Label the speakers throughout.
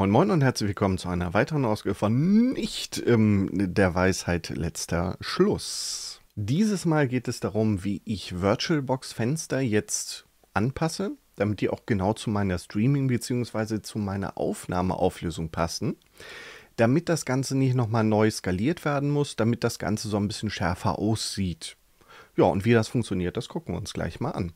Speaker 1: Moin Moin und herzlich willkommen zu einer weiteren Ausgabe von Nicht ähm, der Weisheit letzter Schluss. Dieses Mal geht es darum, wie ich VirtualBox-Fenster jetzt anpasse, damit die auch genau zu meiner Streaming- bzw. zu meiner Aufnahmeauflösung passen, damit das Ganze nicht nochmal neu skaliert werden muss, damit das Ganze so ein bisschen schärfer aussieht. Ja, und wie das funktioniert, das gucken wir uns gleich mal an.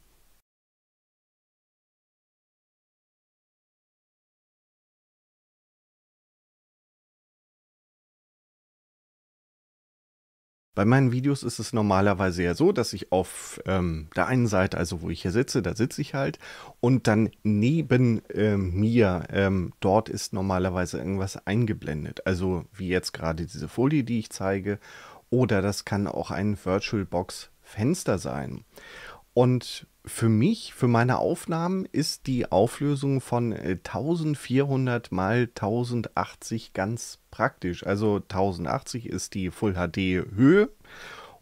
Speaker 1: Bei meinen Videos ist es normalerweise ja so, dass ich auf ähm, der einen Seite, also wo ich hier sitze, da sitze ich halt und dann neben ähm, mir, ähm, dort ist normalerweise irgendwas eingeblendet. Also wie jetzt gerade diese Folie, die ich zeige oder das kann auch ein Virtualbox Fenster sein. Und für mich, für meine Aufnahmen, ist die Auflösung von 1400 äh, mal 1080 ganz praktisch. Also 1080 ist die Full HD Höhe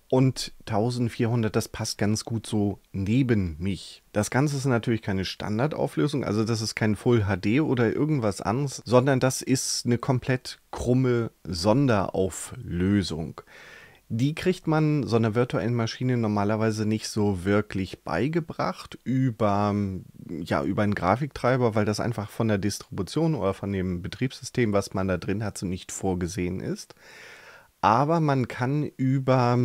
Speaker 1: und 1400, das passt ganz gut so neben mich. Das Ganze ist natürlich keine Standardauflösung, also das ist kein Full HD oder irgendwas anderes, sondern das ist eine komplett krumme Sonderauflösung. Die kriegt man so einer virtuellen Maschine normalerweise nicht so wirklich beigebracht über, ja, über einen Grafiktreiber, weil das einfach von der Distribution oder von dem Betriebssystem, was man da drin hat, so nicht vorgesehen ist. Aber man kann über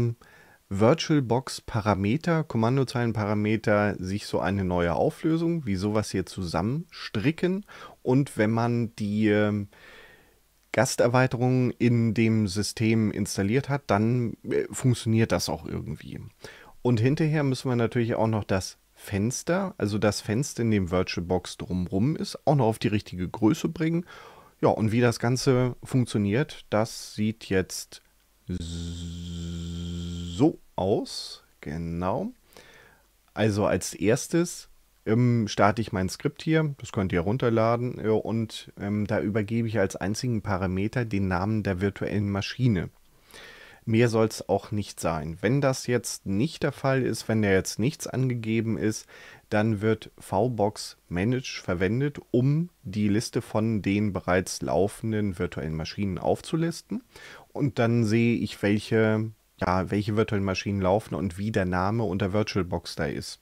Speaker 1: VirtualBox Parameter, Kommandozeilenparameter, sich so eine neue Auflösung, wie sowas hier zusammenstricken. Und wenn man die Gasterweiterungen in dem System installiert hat, dann äh, funktioniert das auch irgendwie. Und hinterher müssen wir natürlich auch noch das Fenster, also das Fenster, in dem VirtualBox drumherum ist, auch noch auf die richtige Größe bringen. Ja, und wie das Ganze funktioniert, das sieht jetzt so aus. Genau. Also als erstes ähm, starte ich mein Skript hier, das könnt ihr runterladen äh, und ähm, da übergebe ich als einzigen Parameter den Namen der virtuellen Maschine. Mehr soll es auch nicht sein. Wenn das jetzt nicht der Fall ist, wenn da jetzt nichts angegeben ist, dann wird VBox Manage verwendet, um die Liste von den bereits laufenden virtuellen Maschinen aufzulisten. Und dann sehe ich, welche, ja, welche virtuellen Maschinen laufen und wie der Name unter VirtualBox da ist.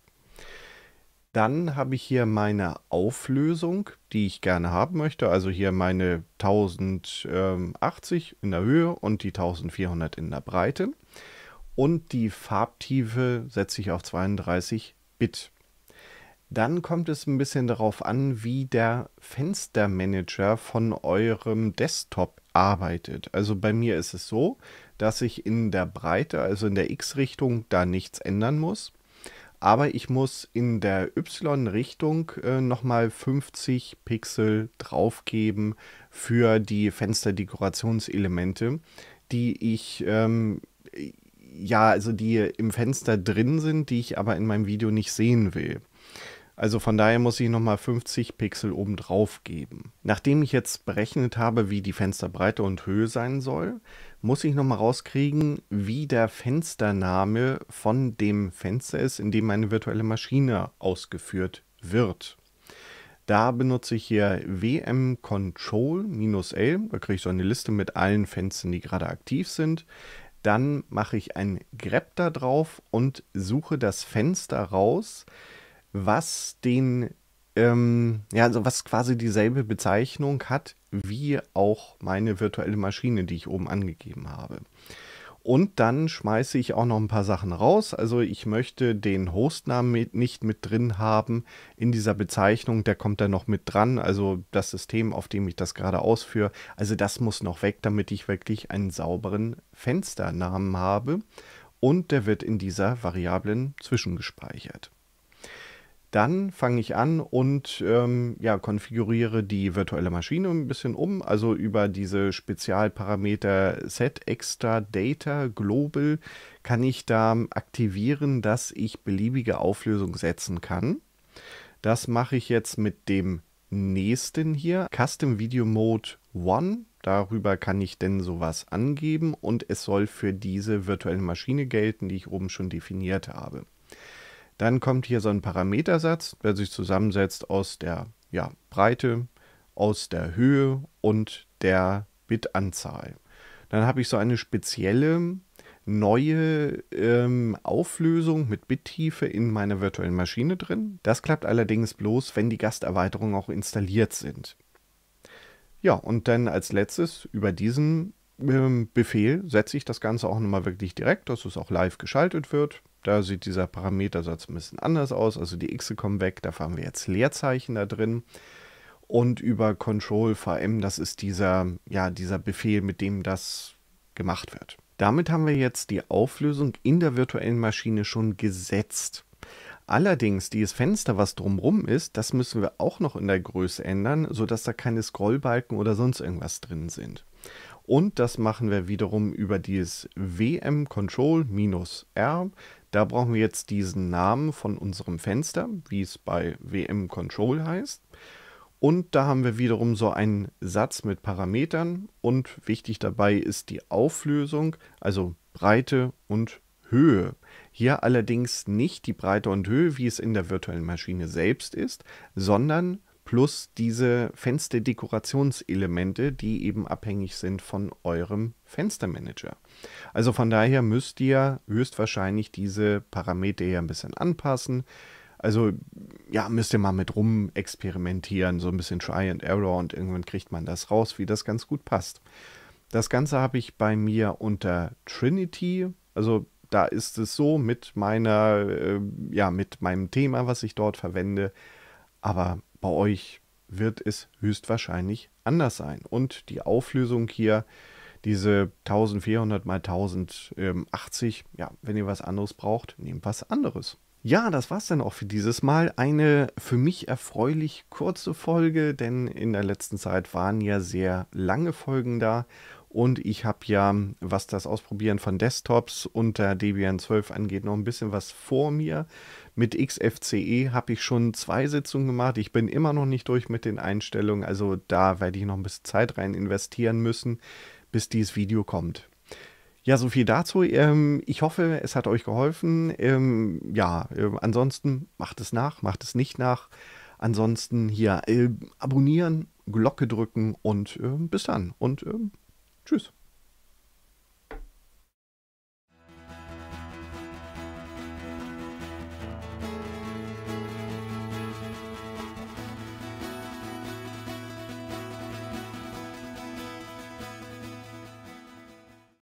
Speaker 1: Dann habe ich hier meine Auflösung, die ich gerne haben möchte. Also hier meine 1080 in der Höhe und die 1400 in der Breite. Und die Farbtiefe setze ich auf 32 Bit. Dann kommt es ein bisschen darauf an, wie der Fenstermanager von eurem Desktop arbeitet. Also bei mir ist es so, dass ich in der Breite, also in der X-Richtung, da nichts ändern muss aber ich muss in der Y-Richtung äh, nochmal 50 Pixel draufgeben für die Fensterdekorationselemente, die ich ähm, ja, also die im Fenster drin sind, die ich aber in meinem Video nicht sehen will. Also von daher muss ich nochmal 50 Pixel oben drauf geben. Nachdem ich jetzt berechnet habe, wie die Fensterbreite und Höhe sein soll, muss ich nochmal rauskriegen, wie der Fenstername von dem Fenster ist, in dem meine virtuelle Maschine ausgeführt wird. Da benutze ich hier WM Control L. Da kriege ich so eine Liste mit allen Fenstern, die gerade aktiv sind. Dann mache ich ein Grep da drauf und suche das Fenster raus, was den, ähm, ja, also was quasi dieselbe Bezeichnung hat wie auch meine virtuelle Maschine, die ich oben angegeben habe. Und dann schmeiße ich auch noch ein paar Sachen raus. Also ich möchte den Hostnamen mit, nicht mit drin haben in dieser Bezeichnung. Der kommt dann noch mit dran. Also das System, auf dem ich das gerade ausführe. Also das muss noch weg, damit ich wirklich einen sauberen Fensternamen habe. Und der wird in dieser Variablen zwischengespeichert. Dann fange ich an und ähm, ja, konfiguriere die virtuelle Maschine ein bisschen um, also über diese Spezialparameter Set Extra Data Global kann ich da aktivieren, dass ich beliebige Auflösung setzen kann. Das mache ich jetzt mit dem nächsten hier, Custom Video Mode 1. Darüber kann ich denn sowas angeben und es soll für diese virtuelle Maschine gelten, die ich oben schon definiert habe. Dann kommt hier so ein Parametersatz, der sich zusammensetzt aus der ja, Breite, aus der Höhe und der Bitanzahl. Dann habe ich so eine spezielle neue ähm, Auflösung mit Bittiefe in meiner virtuellen Maschine drin. Das klappt allerdings bloß, wenn die Gasterweiterungen auch installiert sind. Ja, und dann als letztes über diesen ähm, Befehl setze ich das Ganze auch nochmal wirklich direkt, dass es auch live geschaltet wird. Da sieht dieser Parametersatz ein bisschen anders aus. Also die x kommen weg, da haben wir jetzt Leerzeichen da drin. Und über Control VM, das ist dieser, ja, dieser Befehl, mit dem das gemacht wird. Damit haben wir jetzt die Auflösung in der virtuellen Maschine schon gesetzt. Allerdings, dieses Fenster, was drumherum ist, das müssen wir auch noch in der Größe ändern, sodass da keine Scrollbalken oder sonst irgendwas drin sind. Und das machen wir wiederum über dieses WM Control R. Da brauchen wir jetzt diesen Namen von unserem Fenster, wie es bei WM Control heißt. Und da haben wir wiederum so einen Satz mit Parametern und wichtig dabei ist die Auflösung, also Breite und Höhe. Hier allerdings nicht die Breite und Höhe, wie es in der virtuellen Maschine selbst ist, sondern plus diese Fensterdekorationselemente, die eben abhängig sind von eurem Fenstermanager. Also von daher müsst ihr höchstwahrscheinlich diese Parameter hier ein bisschen anpassen. Also ja, müsst ihr mal mit rum experimentieren, so ein bisschen Try and Error und irgendwann kriegt man das raus, wie das ganz gut passt. Das Ganze habe ich bei mir unter Trinity, also da ist es so mit meiner, äh, ja, mit meinem Thema, was ich dort verwende. Aber bei euch wird es höchstwahrscheinlich anders sein. Und die Auflösung hier, diese 1400 mal 1080, ähm, ja, wenn ihr was anderes braucht, nehmt was anderes. Ja, das war es dann auch für dieses Mal. Eine für mich erfreulich kurze Folge, denn in der letzten Zeit waren ja sehr lange Folgen da und ich habe ja, was das Ausprobieren von Desktops unter Debian 12 angeht, noch ein bisschen was vor mir. Mit XFCE habe ich schon zwei Sitzungen gemacht. Ich bin immer noch nicht durch mit den Einstellungen. Also da werde ich noch ein bisschen Zeit rein investieren müssen, bis dieses Video kommt. Ja, so viel dazu. Ähm, ich hoffe, es hat euch geholfen. Ähm, ja, ähm, ansonsten macht es nach, macht es nicht nach. Ansonsten hier abonnieren, Glocke drücken und bis dann. Und Tschüss.